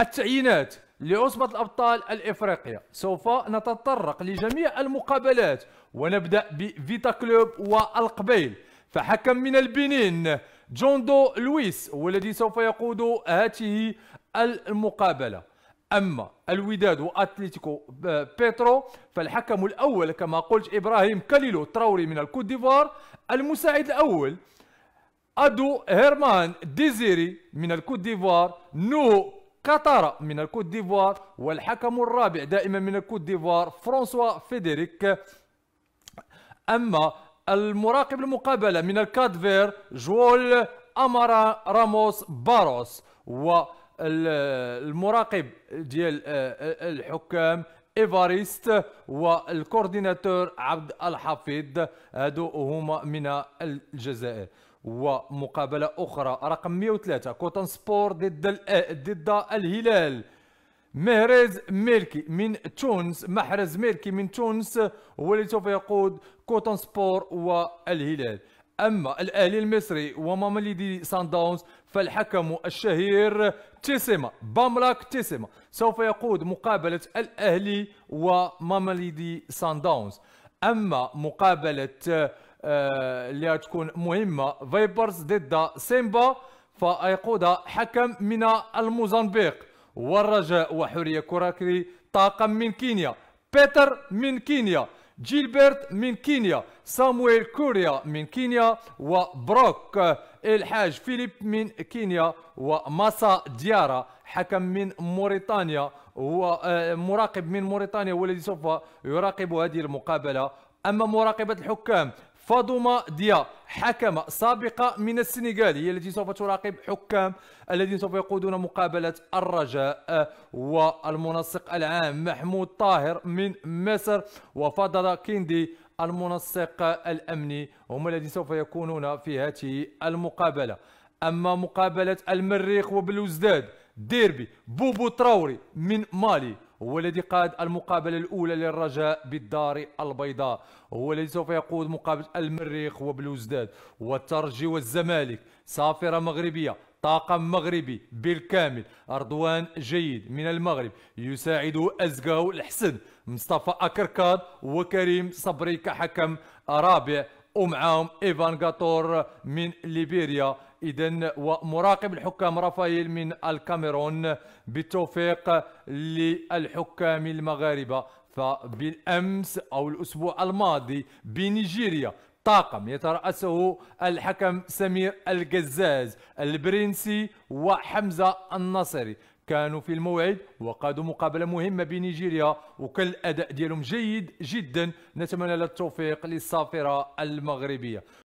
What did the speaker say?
التعيينات لعصبة الأبطال الإفريقية سوف نتطرق لجميع المقابلات ونبدأ بفيتا كلوب والقبيل فحكم من البنين جوندو لويس هو الذي سوف يقود هذه المقابلة أما الوداد وأتليتيكو بيترو فالحكم الأول كما قلت إبراهيم كاليلو تراوري من الكوت ديفوار المساعد الأول أدو هيرمان ديزيري من الكوت ديفوار نو قطر من الكوت ديفوار والحكم الرابع دائما من الكوت ديفوار فرانسوا فيدريك أما المراقب المقابلة من الكادفير جول أمارا راموس باروس و المراقب ديال آه، آه، الحكام ايفاريست والكورديناتور عبد الحفيظ هادو هما من الجزائر ومقابله اخرى رقم 103 كوتون سبور ضد آه، ضد الهلال مهرز ميركي من تونس محرز ميركي من تونس هو اللي سوف يقود كوتون سبور والهلال اما الاهلي المصري ومامليدي سان داونز فالحكم الشهير تيسيما باملاك تيسيما سوف يقود مقابله الاهلي ومامليدي سان داونز اما مقابله آه، اللي هتكون مهمه فايبرز ضد سيمبا فايقودها حكم من الموزمبيق والرجاء وحوريه كراكري طاقم من كينيا بيتر من كينيا جيلبرت من كينيا سامويل كوريا من كينيا وبروك الحاج فيليب من كينيا وماسا ديارا حكم من موريتانيا ومراقب آه، من موريتانيا والذي سوف يراقب هذه المقابله اما مراقبه الحكام فاضوما ديا حكمه سابقه من السنغال هي التي سوف تراقب حكام الذين سوف يقودون مقابله الرجاء آه، والمنسق العام محمود طاهر من مصر وفضل كيندي المنسق الامني هم الذين سوف يكونون في هذه المقابله اما مقابله المريخ وبلوزداد ديربي بوبو تراوري من مالي هو الذي قاد المقابله الاولى للرجاء بالدار البيضاء هو الذي سوف يقود مقابله المريخ وبلوزداد والترجي والزمالك سافره مغربيه طاقم مغربي بالكامل أرضوان جيد من المغرب يساعده أزقاو الحسن مصطفى أكركاد وكريم صبري كحكم رابع ومعاهم إيفان غاتور من ليبيريا إذا ومراقب الحكام رافائيل من الكاميرون بالتوفيق للحكام المغاربة فبالأمس أو الأسبوع الماضي بنيجيريا طاقم يترأسه الحكم سمير القزاز البرنسي وحمزة النصري كانوا في الموعد وقادوا مقابلة مهمة بنيجيريا وكان الأداء ديالهم جيد جدا نتمنى التوفيق للصافرة المغربية